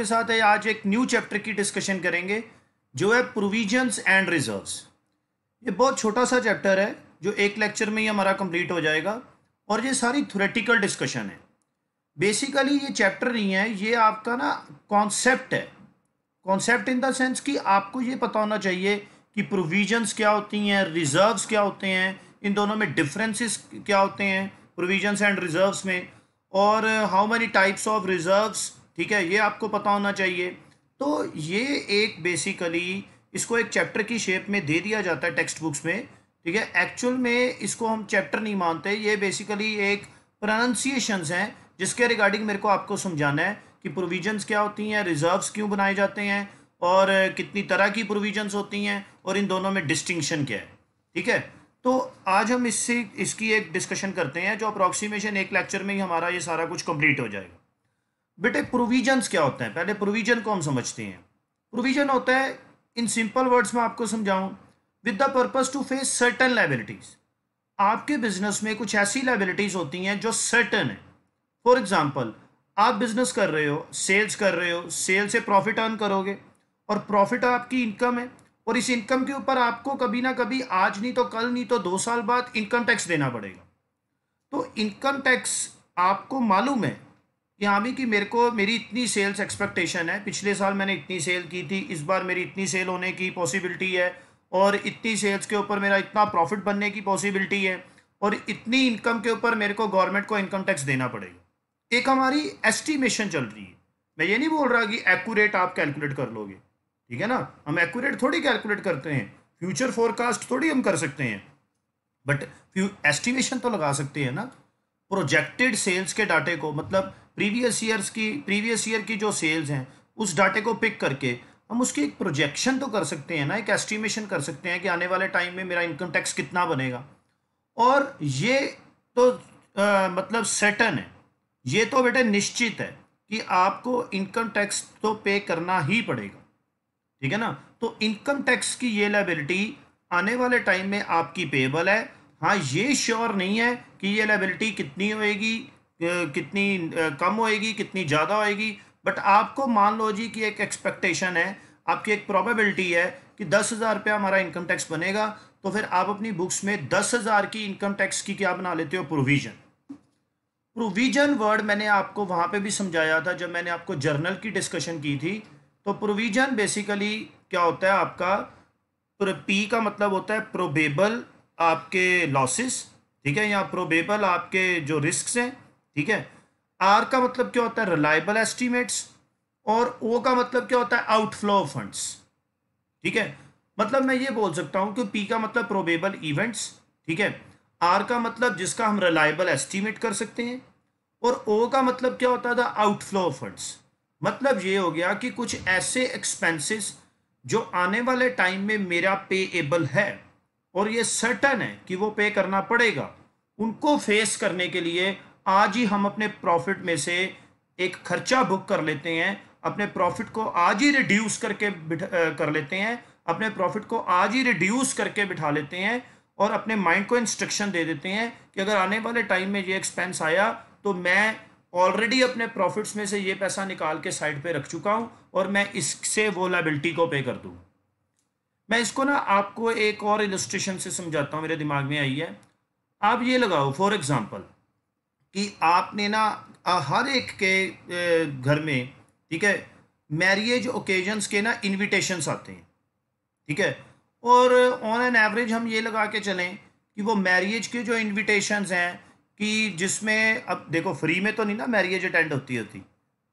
आपके साथ है आज एक न्यू चैप्टर की डिस्कशन करेंगे जो है प्रोविजंस एंड रिजर्व्स ये बहुत छोटा सा चैप्टर है जो एक लेक्चर में ही हमारा कंप्लीट हो जाएगा और ये सारी थोरेटिकल डिस्कशन है बेसिकली ये चैप्टर नहीं है ये आपका ना कॉन्सेप्ट है कॉन्सेप्ट इन देंस कि आपको ये पता होना चाहिए कि प्रोविजन्स क्या होती हैं रिजर्व्स क्या होते हैं इन दोनों में डिफ्रेंसिस क्या होते हैं प्रोविजन्स एंड रिजर्व्स में और how many types of reserves ठीक है ये आपको पता होना चाहिए तो ये एक बेसिकली इसको एक चैप्टर की शेप में दे दिया जाता है टेक्स्ट बुक्स में ठीक है एक्चुअल में इसको हम चैप्टर नहीं मानते ये बेसिकली एक प्रोनाउंसिएशंस हैं जिसके रिगार्डिंग मेरे को आपको समझाना है कि प्रोविजंस क्या होती हैं रिजर्व्स क्यों बनाए जाते हैं और कितनी तरह की प्रोविजंस होती हैं और इन दोनों में डिस्टिंक्शन क्या है ठीक है तो आज हम इससे इसकी एक डिस्कशन करते हैं जो अप्रॉक्सीमेशन एक लेक्चर में ही हमारा ये सारा कुछ कंप्लीट हो जाएगा बेटे प्रोविजंस क्या होते हैं पहले प्रोविजन को हम समझते हैं प्रोविजन होता है इन सिंपल वर्ड्स में आपको समझाऊं with the purpose to face certain liabilities आपके बिजनेस में कुछ ऐसी लाइबिलिटीज होती हैं जो सर्टन है फॉर एग्जाम्पल आप बिजनेस कर रहे हो सेल्स कर रहे हो सेल से प्रॉफिट अर्न करोगे और प्रॉफिट आपकी इनकम है और इस इनकम के ऊपर आपको कभी ना कभी आज नहीं तो कल नहीं तो दो साल बाद इनकम टैक्स देना पड़ेगा तो इनकम टैक्स आपको मालूम है यहाँ भी कि मेरे को मेरी इतनी सेल्स एक्सपेक्टेशन है पिछले साल मैंने इतनी सेल की थी इस बार मेरी इतनी सेल होने की पॉसिबिलिटी है और इतनी सेल्स के ऊपर मेरा इतना प्रॉफिट बनने की पॉसिबिलिटी है और इतनी इनकम के ऊपर मेरे को गवर्नमेंट को इनकम टैक्स देना पड़ेगा एक हमारी एस्टिमेशन चल रही है मैं ये नहीं बोल रहा कि एक्यूरेट आप कैलकुलेट कर लोगे ठीक है ना हम एक्यूरेट थोड़ी कैलकुलेट करते हैं फ्यूचर फोरकास्ट थोड़ी हम कर सकते हैं बट एस्टिमेशन तो लगा सकते हैं ना प्रोजेक्टेड सेल्स के डाटे को मतलब प्रीवियस ईयर्स की प्रीवियस ईयर की जो सेल्स हैं उस डाटे को पिक करके हम उसकी एक प्रोजेक्शन तो कर सकते हैं ना एक एस्टिमेशन कर सकते हैं कि आने वाले टाइम में मेरा इनकम टैक्स कितना बनेगा और ये तो आ, मतलब सेटन है ये तो बेटे निश्चित है कि आपको इनकम टैक्स तो पे करना ही पड़ेगा ठीक है ना तो इनकम टैक्स की ये लाइबिलिटी आने वाले टाइम में आपकी पेबल है हाँ ये श्योर नहीं है कि ये लाइबिलिटी कितनी होएगी कितनी कम होएगी कितनी ज़्यादा होएगी बट आपको मान लो जी कि एक एक्सपेक्टेशन है आपकी एक प्रोबेबिलिटी है कि दस हज़ार रुपया हमारा इनकम टैक्स बनेगा तो फिर आप अपनी बुक्स में दस हज़ार की इनकम टैक्स की क्या बना लेते हो प्रोविज़न प्रोविज़न वर्ड मैंने आपको वहाँ पे भी समझाया था जब मैंने आपको जर्नल की डिस्कशन की थी तो प्रोविज़न बेसिकली क्या होता है आपका पी का मतलब होता है प्रोबेबल आपके लॉसेस ठीक है या प्रोबेबल आपके जो रिस्क हैं ठीक है आर का मतलब क्या होता है रिलायबल एस्टिमेट्स और ओ का मतलब क्या होता है आउटफ्लो ऑफ फंड्स ठीक है मतलब मैं ये बोल सकता हूँ कि पी का मतलब प्रोबेबल इवेंट्स ठीक है आर का मतलब जिसका हम रिलायबल एस्टिमेट कर सकते हैं और ओ का मतलब क्या होता था आउटफ्लो ऑफ फंड्स मतलब ये हो गया कि कुछ ऐसे एक्सपेंसेस जो आने वाले टाइम में मेरा पे एबल है और ये सर्टन है कि वो पे करना पड़ेगा उनको फेस करने के लिए आज ही हम अपने प्रॉफिट में से एक खर्चा बुक कर लेते हैं अपने प्रॉफिट को आज ही रिड्यूस करके कर लेते हैं अपने प्रॉफिट को आज ही रिड्यूस करके बिठा लेते हैं और अपने माइंड को इंस्ट्रक्शन दे देते हैं कि अगर आने वाले टाइम में ये एक्सपेंस आया तो मैं ऑलरेडी अपने प्रॉफिट्स में से ये पैसा निकाल के साइड पे रख चुका हूँ और मैं इससे वो लाइबिलिटी को पे कर दूँ मैं इसको ना आपको एक और इलस्ट्रेशन से समझाता हूँ मेरे दिमाग में आई है आप ये लगाओ फॉर एग्ज़ाम्पल कि आपने ना हर एक के घर में ठीक है मैरिज ओकेजन्स के ना इनविटेशंस आते हैं ठीक है और ऑन एन एवरेज हम ये लगा के चलें कि वो मैरिज के जो इनविटेशंस हैं कि जिसमें अब देखो फ्री में तो नहीं ना मैरिज अटेंड होती होती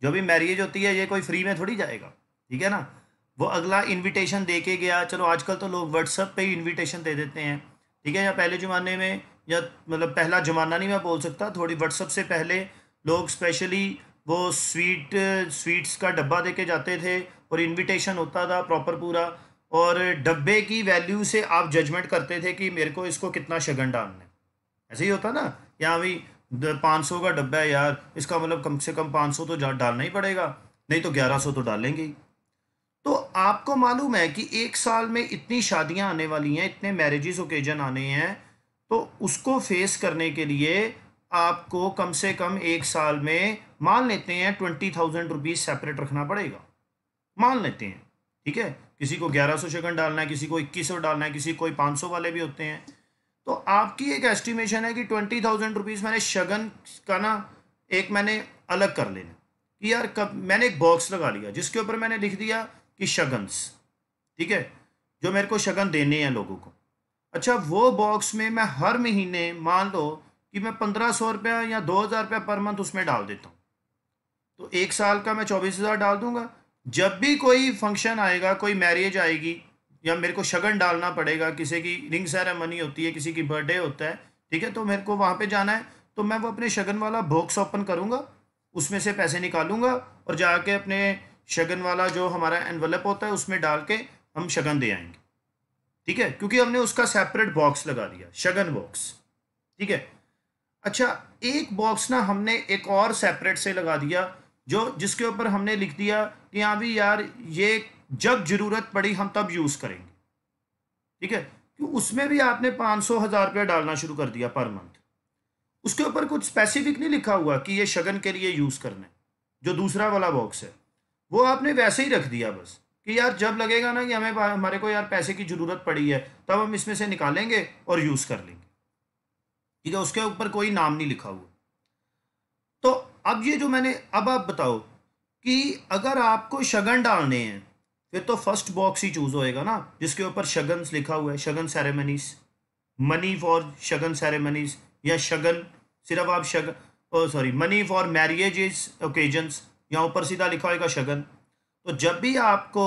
जो भी मैरिज होती है ये कोई फ्री में थोड़ी जाएगा ठीक है ना वो अगला इनविटेशन दे के गया चलो आजकल तो लोग व्हाट्सअप पर ही इन्विटेशन दे देते हैं ठीक है या पहले ज़माने में या मतलब पहला ज़माना नहीं मैं बोल सकता थोड़ी व्हाट्सअप से पहले लोग स्पेशली वो स्वीट स्वीट्स का डब्बा दे के जाते थे और इनविटेशन होता था प्रॉपर पूरा और डब्बे की वैल्यू से आप जजमेंट करते थे कि मेरे को इसको कितना शगन डालना है ऐसे ही होता ना यहाँ भाई पाँच सौ का डब्बा है यार इसका मतलब कम से कम पाँच सौ तो डालना ही पड़ेगा नहीं तो ग्यारह सौ तो डालेंगे ही तो आपको मालूम है कि एक साल में इतनी शादियां आने वाली हैं इतने मैरिजिज ओकेजन आने हैं तो उसको फेस करने के लिए आपको कम से कम एक साल में मान लेते हैं ट्वेंटी थाउजेंड रुपीज़ सेपरेट रखना पड़ेगा मान लेते हैं ठीक है किसी को ग्यारह सौ सेकंड डालना है किसी को इक्कीस सौ डालना है किसी को पाँच सौ वाले भी होते हैं तो आपकी एक एस्टिमेशन है कि ट्वेंटी थाउजेंड रुपीज़ मैंने शगन का ना एक मैंने अलग कर लेना कि यार कब मैंने एक बॉक्स लगा लिया जिसके ऊपर मैंने लिख दिया कि शगन्स ठीक है जो मेरे को शगन देने हैं लोगों को अच्छा वो बॉक्स में मैं हर महीने मान लो कि मैं पंद्रह सौ रुपया या दो हज़ार रुपया पर मंथ उसमें डाल देता हूँ तो एक साल का मैं चौबीस हज़ार डाल दूँगा जब भी कोई फंक्शन आएगा कोई मैरिज आएगी या मेरे को शगन डालना पड़ेगा किसी की रिंग सेरेमनी होती है किसी की बर्थडे होता है ठीक है तो मेरे को वहाँ पर जाना है तो मैं वो अपने शगन वाला बॉक्स ओपन करूँगा उसमें से पैसे निकालूंगा और जाके अपने शगन वाला जो हमारा एनवलप होता है उसमें डाल के हम शगन दे आएंगे ठीक है क्योंकि हमने उसका सेपरेट बॉक्स लगा दिया शगन बॉक्स ठीक है अच्छा एक बॉक्स ना हमने एक और सेपरेट से लगा दिया जो जिसके ऊपर हमने लिख दिया कि हाँ भी यार ये जब जरूरत पड़ी हम तब यूज़ करेंगे ठीक है कि तो उसमें भी आपने पाँच सौ हज़ार रुपया डालना शुरू कर दिया पर मंथ उसके ऊपर कुछ स्पेसिफिक नहीं लिखा हुआ कि ये शगन के लिए यूज़ करना है जो दूसरा वाला बॉक्स है वो आपने वैसे ही रख दिया बस कि यार जब लगेगा ना कि हमें हमारे को यार पैसे की ज़रूरत पड़ी है तब हम इसमें से निकालेंगे और यूज़ कर लेंगे ठीक है उसके ऊपर कोई नाम नहीं लिखा हुआ तो अब ये जो मैंने अब आप बताओ कि अगर आपको शगन डालने हैं फिर तो फर्स्ट बॉक्स ही चूज़ होएगा ना जिसके ऊपर शगन लिखा हुआ है shagun ceremonies money for shagun ceremonies या शगन सिर्फ आप शगन sorry money for marriages occasions यहाँ ऊपर सीधा लिखा होगा शगन तो जब भी आपको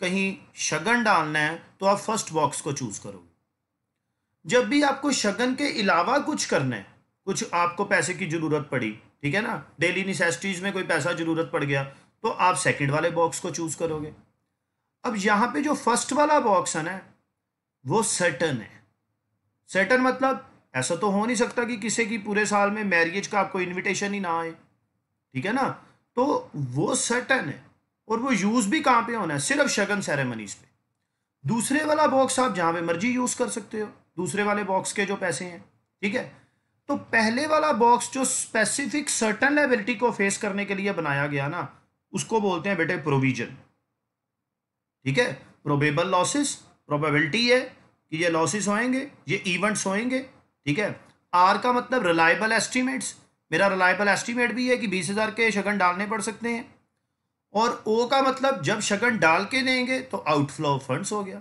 कहीं शगन डालना है तो आप फर्स्ट बॉक्स को चूज़ करोगे जब भी आपको शगन के अलावा कुछ करना है कुछ आपको पैसे की ज़रूरत पड़ी ठीक है ना डेली निसेसिटीज़ में कोई पैसा ज़रूरत पड़ गया तो आप सेकंड वाले बॉक्स को चूज़ करोगे अब यहां पे जो फर्स्ट वाला बॉक्स है ना वो सर्टन है सर्टन मतलब ऐसा तो हो नहीं सकता कि किसी की पूरे साल में मैरिज का आपको इन्विटेशन ही ना आए ठीक है ना तो वो सर्टन है और वो यूज़ भी कहां पे होना है सिर्फ शगन सेरेमनीज पे दूसरे वाला बॉक्स आप जहां पे मर्जी यूज़ कर सकते हो दूसरे वाले बॉक्स के जो पैसे हैं ठीक है तो पहले वाला बॉक्स जो स्पेसिफिक सर्टन लेबिलिटी को फेस करने के लिए बनाया गया ना उसको बोलते हैं बेटे प्रोविजन ठीक है प्रोबेबल लॉसेस प्रोबेबिलिटी है कि ये लॉसेस होएंगे ये इवेंट्स होएंगे ठीक है आर का मतलब रिलायबल एस्टिमेट्स मेरा रिलायबल एस्टिमेट भी है कि बीस हज़ार के शगन डालने पड़ सकते हैं और ओ का मतलब जब शगन डाल के देंगे तो आउटफ्लो ऑफ फंड्स हो गया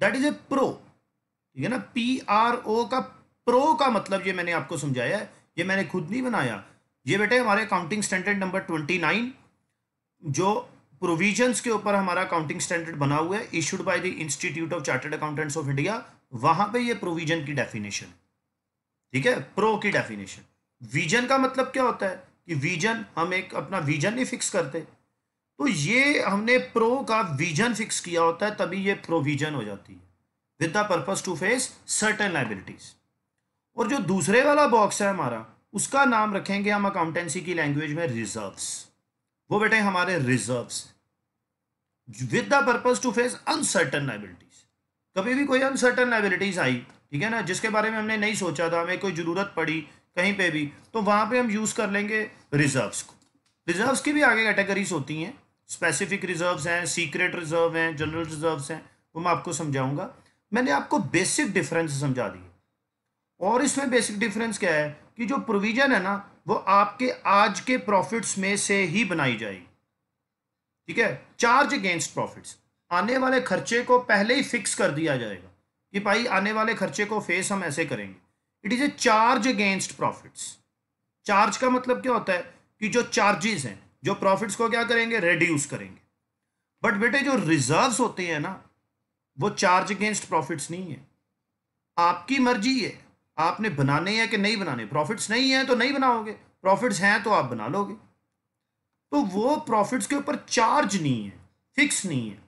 दैट इज ए प्रो ठीक है ना पी आर ओ का प्रो का मतलब ये मैंने आपको समझाया है ये मैंने खुद नहीं बनाया ये बेटे हमारे accounting standard number twenty nine जो प्रोविजंस के ऊपर हमारा अकाउंटिंग स्टैंडर्ड बना हुआ है issued by the Institute of Chartered Accountants of India वहां पे ये प्रोविजन की डेफिनेशन ठीक है प्रो की डेफिनेशन विजन का मतलब क्या होता है कि विजन हम एक अपना विजन नहीं फिक्स करते तो ये हमने प्रो का विजन फिक्स किया होता है तभी ये प्रोविजन हो जाती है with the purpose to face certain liabilities और जो दूसरे वाला बॉक्स है हमारा उसका नाम रखेंगे हम अकाउंटेंसी की लैंग्वेज में रिजर्व्स वो बेटे हमारे reserves with the purpose to face uncertain liabilities कभी भी कोई अनसर्टन लाइबिलिटीज आई ठीक है ना जिसके बारे में हमने नहीं सोचा था हमें कोई ज़रूरत पड़ी कहीं पे भी तो वहां पे हम यूज़ कर लेंगे रिजर्व्स को रिजर्व्स की भी आगे कैटेगरीज होती हैं स्पेसिफिक रिजर्व्स हैं सीक्रेट रिजर्व हैं जनरल रिजर्व्स हैं वो मैं आपको समझाऊंगा मैंने आपको बेसिक डिफरेंस समझा दिए और इसमें बेसिक डिफरेंस क्या है कि जो प्रोविजन है ना वो आपके आज के प्रॉफिट्स में से ही बनाई जाएगी ठीक है चार्ज अगेंस्ट प्रॉफिट्स आने वाले खर्चे को पहले ही फिक्स कर दिया जाएगा कि भाई आने वाले खर्चे को फेस हम ऐसे करेंगे it is a charge against profits charge का मतलब क्या होता है कि जो चार्जेस हैं जो प्रॉफिट्स को क्या करेंगे रेड्यूस करेंगे बट बेटे जो रिजर्व्स होते हैं ना वो चार्ज अगेंस्ट प्रॉफिट्स नहीं है आपकी मर्जी है आपने बनाने हैं कि नहीं बनाने प्रॉफिट्स नहीं है तो नहीं बनाओगे प्रॉफिट्स हैं तो आप बना लोगे तो वो प्रॉफिट्स के ऊपर चार्ज नहीं है फिक्स नहीं है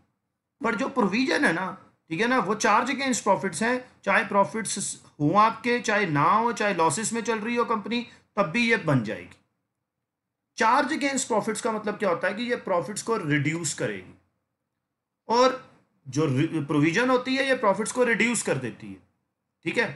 पर जो प्रोविजन है ना ठीक है ना वो चार्ज अगेंस्ट प्रॉफिट्स हैं चाहे प्रॉफिट्स हों आपके चाहे ना हो चाहे लॉसेस में चल रही हो कंपनी तब भी ये बन जाएगी चार्ज अगेंस्ट प्रॉफिट्स का मतलब क्या होता है कि ये प्रॉफिट्स को रिड्यूस करेगी और जो प्रोविजन होती है ये प्रॉफिट्स को रिड्यूस कर देती है ठीक है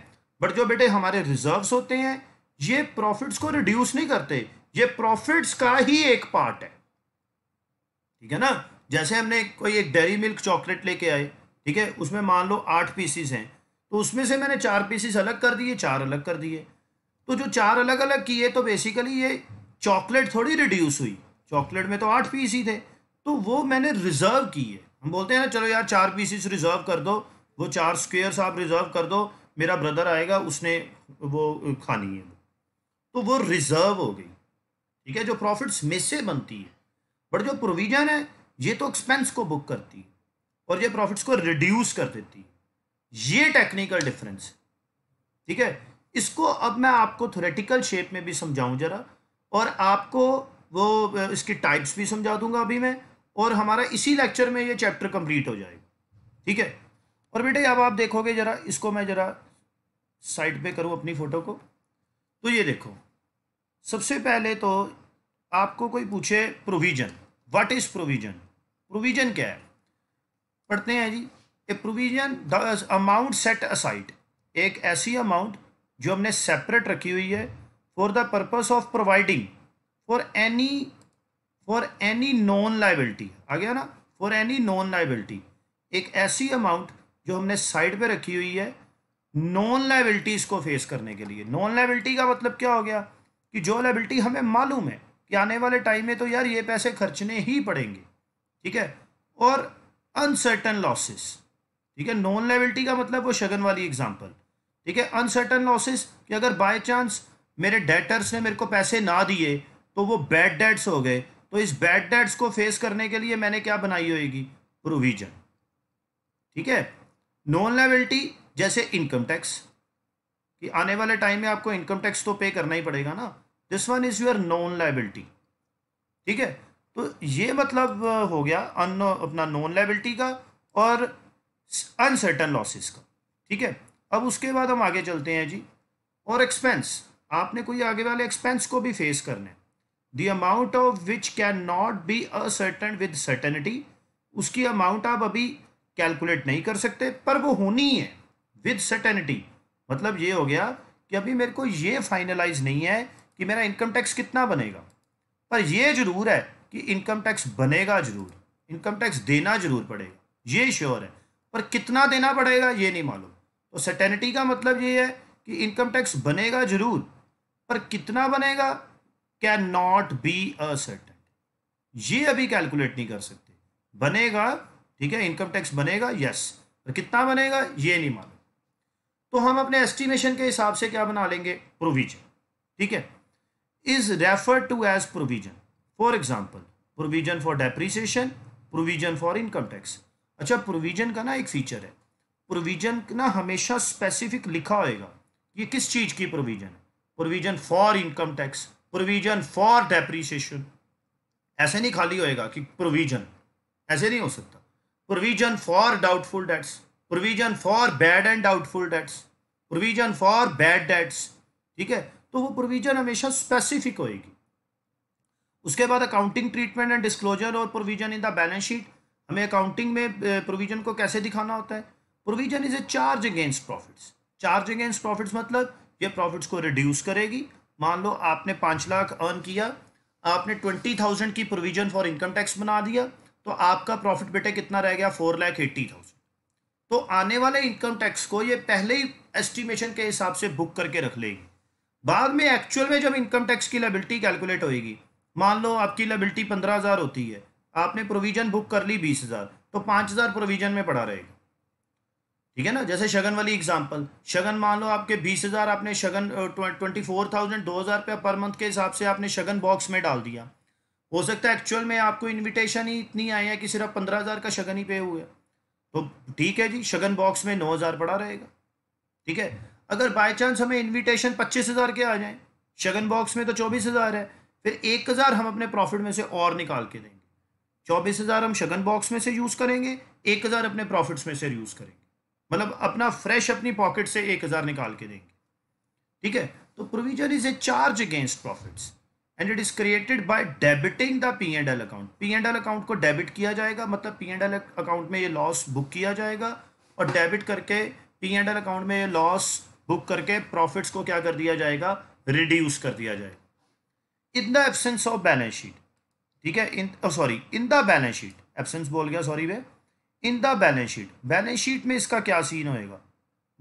बट जो बेटे हमारे रिजर्व्स होते हैं ये प्रॉफिट्स को रिड्यूस नहीं करते ये प्रॉफिट्स का ही एक पार्ट है ठीक है ना जैसे हमने कोई एक डेरी मिल्क चॉकलेट लेके आए ठीक है उसमें मान लो आठ पीसीस हैं तो उसमें से मैंने चार पीसीस अलग कर दिए चार अलग कर दिए तो जो चार अलग अलग किए तो बेसिकली ये चॉकलेट थोड़ी रिड्यूस हुई चॉकलेट में तो आठ पीस ही थे तो वो मैंने रिज़र्व की है हम बोलते हैं ना चलो यार चार पीसीस रिज़र्व कर दो वो चार स्क्वेयर्स आप रिज़र्व कर दो मेरा ब्रदर आएगा उसने वो खानी है तो वो रिज़र्व हो गई ठीक है जो प्रॉफिट्स में से बनती है बट जो प्रोविजन है ये तो एक्सपेंस को बुक करती है और ये प्रॉफिट्स को रिड्यूस कर देती है ये टेक्निकल डिफरेंस ठीक है इसको अब मैं आपको थोरेटिकल शेप में भी समझाऊं जरा और आपको वो इसकी टाइप्स भी समझा दूंगा अभी मैं और हमारा इसी लेक्चर में ये चैप्टर कंप्लीट हो जाएगा ठीक है और बेटे अब आप देखोगे ज़रा इसको मैं ज़रा साइड पे करूँ अपनी फ़ोटो को तो ये देखो सबसे पहले तो आपको कोई पूछे provision what is provision provision क्या है पढ़ते हैं जी a provision the amount set aside एक ऐसी अमाउंट जो हमने सेपरेट रखी हुई है for the purpose of providing for any for any known liability आ गया ना फॉर एनी नॉन लाइबिलिटी एक ऐसी अमाउंट जो हमने साइड पे रखी हुई है नॉन लाइबिलिटीज़ को फेस करने के लिए नॉन लाइबिलिटी का मतलब क्या हो गया कि जो लाइबिलिटी हमें मालूम है कि आने वाले टाइम में तो यार ये पैसे खर्चने ही पड़ेंगे ठीक है और अनसर्टन लॉसेस ठीक है नॉन लाइबिलिटी का मतलब वो शगन वाली एग्जाम्पल ठीक है अनसर्टन लॉसेस कि अगर बाय चांस मेरे डेटर्स ने मेरे को पैसे ना दिए तो वो बैड डेट्स हो गए तो इस बैड डेट्स को फेस करने के लिए मैंने क्या बनाई होगी प्रोविजन ठीक है नॉन लाइबिलिटी जैसे इनकम टैक्स कि आने वाले टाइम में आपको इनकम टैक्स तो पे करना ही पड़ेगा ना this one is your known liability ठीक है तो ये मतलब हो गया अन अपना नॉन लाइबिलिटी का और अनसर्टन लॉसेस का ठीक है अब उसके बाद हम आगे चलते हैं जी और एक्सपेंस आपने कोई आगे वाले एक्सपेंस को भी फेस करना है the amount of which can not be ascertain with certainty उसकी अमाउंट आप अभी कैलकुलेट नहीं कर सकते पर वो होनी है विद सर्टेनिटी मतलब ये हो गया कि अभी मेरे को ये फाइनलाइज नहीं है कि मेरा इनकम टैक्स कितना बनेगा पर यह जरूर है कि इनकम टैक्स बनेगा जरूर इनकम टैक्स देना जरूर पड़ेगा ये श्योर है पर कितना देना पड़ेगा ये नहीं मालूम तो सर्टेनिटी का मतलब ये है कि इनकम टैक्स बनेगा जरूर पर कितना बनेगा कैन नॉट बी असर्टेड ये अभी कैलकुलेट नहीं कर सकते बनेगा ठीक है इनकम टैक्स बनेगा यस पर कितना बनेगा ये नहीं मालूम तो हम अपने एस्टिमेशन के हिसाब से क्या बना लेंगे प्रोविजन ठीक है is refer to as provision for example provision for depreciation provision for income tax अच्छा प्रोविजन का ना एक फीचर है प्रोविजन ना हमेशा स्पेसिफिक लिखा होएगा ये किस चीज़ की प्रोविजन है provision for income tax provision for depreciation ऐसे नहीं खाली होएगा कि प्रोविजन ऐसे नहीं हो सकता provision for doubtful debts provision for bad and doubtful debts provision for bad debts ठीक है तो वो प्रोविजन हमेशा स्पेसिफिक होएगी उसके बाद अकाउंटिंग ट्रीटमेंट एंड डिस्क्लोजर और provision in the balance sheet हमें अकाउंटिंग में प्रोविजन को कैसे दिखाना होता है provision is a charge against profits charge against profits मतलब या प्रॉफिट्स को रिड्यूस करेगी मान लो आपने पाँच लाख अर्न किया आपने ट्वेंटी थाउजेंड की प्रोविजन फॉर इनकम टैक्स बना दिया तो आपका प्रॉफिट बेटे कितना रह गया फोर लाख एट्टी थाउजेंड तो आने वाले इनकम टैक्स को ये पहले ही एस्टिमेशन के हिसाब से बुक करके रख लेगी बाद में एक्चुअल में जब इनकम टैक्स की लेबिलिटी कैलकुलेट होगी मान लो आपकी लेबिलिटी पंद्रह हज़ार होती है आपने प्रोविजन बुक कर ली बीस हज़ार तो पाँच हज़ार प्रोविजन में पड़ा रहेगा ठीक है ना जैसे शगन वाली एग्जांपल शगन मान लो आपके बीस हज़ार आपने शगन ट्वेंटी फोर थाउजेंड दो हज़ार रुपया पर मंथ के हिसाब से आपने शगन बॉक्स में डाल दिया हो सकता है एक्चुअल में आपको इनविटेशन ही इतनी आई है कि सिर्फ पंद्रह हज़ार का शगन ही पे हुआ तो ठीक है जी शगन बॉक्स में नौ हज़ार पड़ा रहेगा ठीक है अगर बाई चांस हमें इन्विटेशन पच्चीस हज़ार के आ जाए शगन बॉक्स में तो चौबीस हज़ार है फिर एक हज़ार हम अपने प्रॉफिट में से और निकाल के देंगे चौबीस हज़ार हम शगन बॉक्स में से यूज़ करेंगे एक हज़ार अपने प्रॉफिट्स में से यूज़ करेंगे मतलब अपना फ्रेश अपनी पॉकेट से एक हज़ार निकाल के देंगे ठीक है तो provision is a charge against profits and it is created by debiting the P and L account P and L account को डेबिट किया जाएगा मतलब पी एंड एल अकाउंट में ये लॉस बुक किया जाएगा और डेबिट करके पी एंड एल अकाउंट में ये लॉस बुक करके प्रॉफिट्स को क्या कर दिया जाएगा रिड्यूस कर दिया जाएगा in the absence of balance sheet ठीक है in sorry in the balance sheet absence बोल गया sorry way in the balance sheet balance sheet में इसका क्या सीन होएगा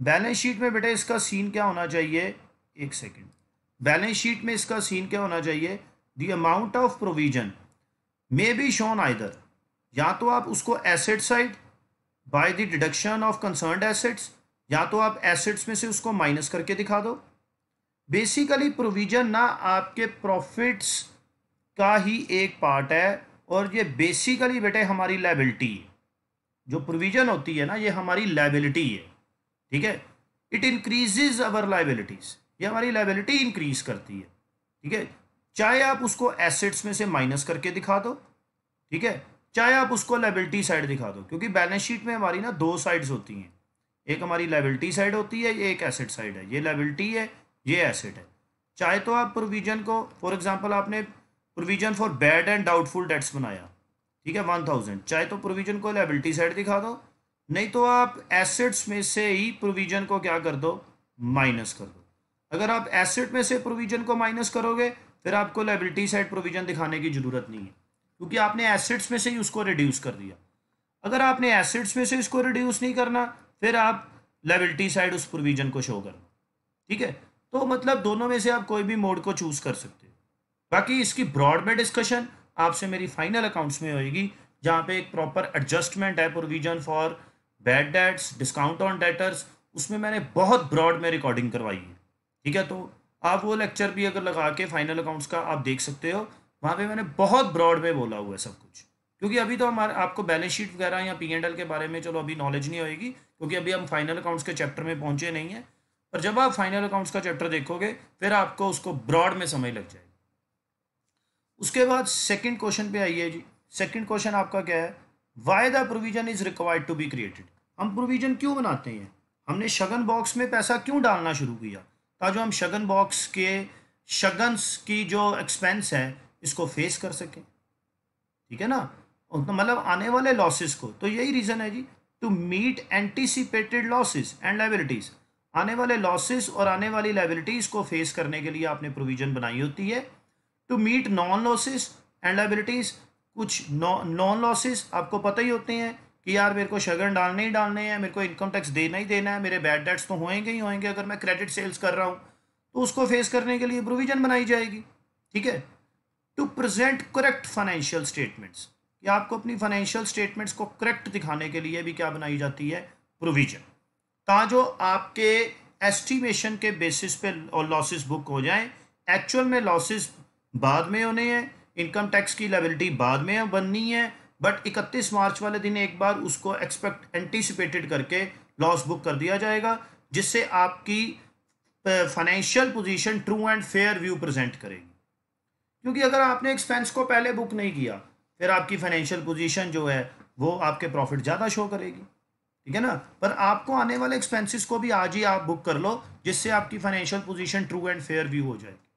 बैलेंस शीट में बेटा इसका सीन क्या होना चाहिए एक सेकेंड बैलेंस शीट में इसका सीन क्या होना चाहिए the amount of provision may be shown either या तो आप उसको asset side by the deduction of concern assets या तो आप एसेट्स में से उसको माइनस करके दिखा दो बेसिकली प्रोविजन ना आपके प्रॉफिट्स का ही एक पार्ट है और ये बेसिकली बेटे हमारी लाइबिलिटी है जो प्रोविजन होती है ना ये हमारी लाइबिलिटी है ठीक है इट इंक्रीजेज अवर लाइबिलिटीज ये हमारी लाइबिलिटी इंक्रीज करती है ठीक है चाहे आप उसको एसेट्स में से माइनस करके दिखा दो ठीक है चाहे आप उसको लाइबिलिटी साइड दिखा दो क्योंकि बैलेंस शीट में हमारी ना दो साइड्स होती हैं एक हमारी लाइबिलिटी साइड होती है ये एक एसेट साइड है ये लाइबिलिटी है ये एसेट है चाहे तो आप प्रोविजन को फॉर एग्जाम्पल आपने provision for bad and doubtful debts बनाया ठीक है वन थाउजेंड चाहे तो प्रोविजन को लाइबिलिटी साइड दिखा दो नहीं तो आप एसेट्स में से ही प्रोविजन को क्या कर दो माइनस कर दो अगर आप एसेट में से प्रोविजन को माइनस करोगे फिर आपको लाइबिलिटी साइड प्रोविजन दिखाने की ज़रूरत नहीं है क्योंकि आपने एसेट्स में से ही उसको रिड्यूस कर दिया अगर आपने एसेट्स में से इसको रिड्यूस नहीं करना फिर आप लाइबिलिटी साइड उस प्रोविजन को शो करना ठीक है तो मतलब दोनों में से आप कोई भी मोड को चूज़ कर सकते हो बाकी इसकी ब्रॉड में डिस्कशन आपसे मेरी फाइनल अकाउंट्स में होएगी जहाँ पे एक प्रॉपर एडजस्टमेंट है provision for bad debts discount on debtors उसमें मैंने बहुत ब्रॉड में रिकॉर्डिंग करवाई है ठीक है तो आप वो लेक्चर भी अगर लगा के फाइनल अकाउंट्स का आप देख सकते हो वहाँ पे मैंने बहुत ब्रॉड में बोला हुआ है सब कुछ क्योंकि अभी तो हमारे आपको बैलेंस शीट वगैरह या पी एंड एल के बारे में चलो अभी नॉलेज नहीं होएगी क्योंकि अभी हम फाइनल अकाउंट्स के चैप्टर में पहुँचे नहीं हैं पर जब आप फाइनल अकाउंट्स का चैप्टर देखोगे फिर आपको उसको ब्रॉड में समझ लग जाएगी उसके बाद सेकंड क्वेश्चन पे आइए जी सेकंड क्वेश्चन आपका क्या है why the provision is required to be created हम प्रोविजन क्यों बनाते हैं हमने शगन बॉक्स में पैसा क्यों डालना शुरू किया ताकि हम शगन बॉक्स के शगन्स की जो एक्सपेंस है इसको फेस कर सकें ठीक है ना तो मतलब आने वाले लॉसेस को तो यही रीज़न है जी to meet anticipated losses and liabilities आने वाले लॉसेस और आने वाली लाइबिलिटीज़ को फेस करने के लिए आपने प्रोविज़न बनाई होती है to meet known losses and liabilities कुछ नॉन लॉसेस आपको पता ही होते हैं कि यार मेरे को शगन डालने ही डालने हैं मेरे को इनकम टैक्स देना ही देना है मेरे बैड डेट्स तो होएंगे ही होएंगे अगर मैं क्रेडिट सेल्स कर रहा हूँ तो उसको फेस करने के लिए प्रोविजन बनाई जाएगी ठीक है to present correct financial statements कि आपको अपनी फाइनेंशियल स्टेटमेंट्स को करेक्ट दिखाने के लिए भी क्या बनाई जाती है प्रोविजन ता जो आपके एस्टिमेशन के बेसिस पे लॉसेस बुक हो जाएं एक्चुअल में लॉसेस बाद में होने हैं इनकम टैक्स की लेबिलिटी बाद में बननी है बट 31 मार्च वाले दिन एक बार उसको एक्सपेक्ट एंटीसिपेटेड करके लॉस बुक कर दिया जाएगा जिससे आपकी financial position true and fair view present करेगी क्योंकि अगर आपने एक्सपेंस को पहले बुक नहीं किया फिर आपकी फाइनेंशियल पोजीशन जो है वो आपके प्रॉफिट ज़्यादा शो करेगी ठीक है ना पर आपको आने वाले एक्सपेंसिस को भी आज ही आप बुक कर लो जिससे आपकी financial position true and fair view हो जाएगी